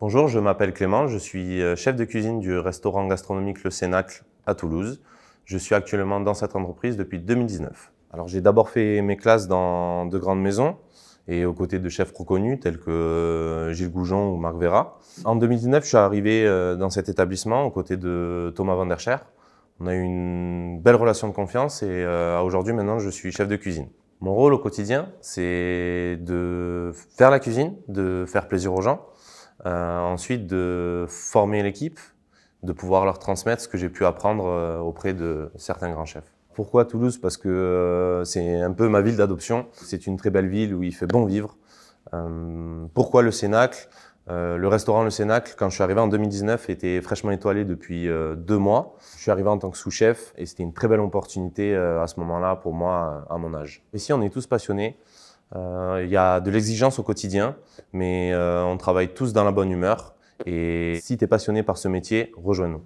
Bonjour, je m'appelle Clément, je suis euh, chef de cuisine du restaurant gastronomique Le Cénacle à Toulouse. Je suis actuellement dans cette entreprise depuis 2019. Alors j'ai d'abord fait mes classes dans de grandes maisons et aux côtés de chefs reconnus tels que euh, Gilles Goujon ou Marc Vera. En 2019, je suis arrivé euh, dans cet établissement aux côtés de Thomas Van Der Scher. On a eu une belle relation de confiance et aujourd'hui maintenant je suis chef de cuisine. Mon rôle au quotidien, c'est de faire la cuisine, de faire plaisir aux gens, euh, ensuite, de former l'équipe, de pouvoir leur transmettre ce que j'ai pu apprendre euh, auprès de certains grands chefs. Pourquoi Toulouse Parce que euh, c'est un peu ma ville d'adoption. C'est une très belle ville où il fait bon vivre. pourquoi le Cénacle Le restaurant Le Cénacle, quand je suis arrivé en 2019, était fraîchement étoilé depuis deux mois. Je suis arrivé en tant que sous-chef et c'était une très belle opportunité à ce moment-là pour moi, à mon âge. Ici, on est tous passionnés. Euh, il y a de l'exigence au quotidien, mais euh, on travaille tous dans la bonne humeur. Et si tu es passionné par ce métier, rejoins-nous.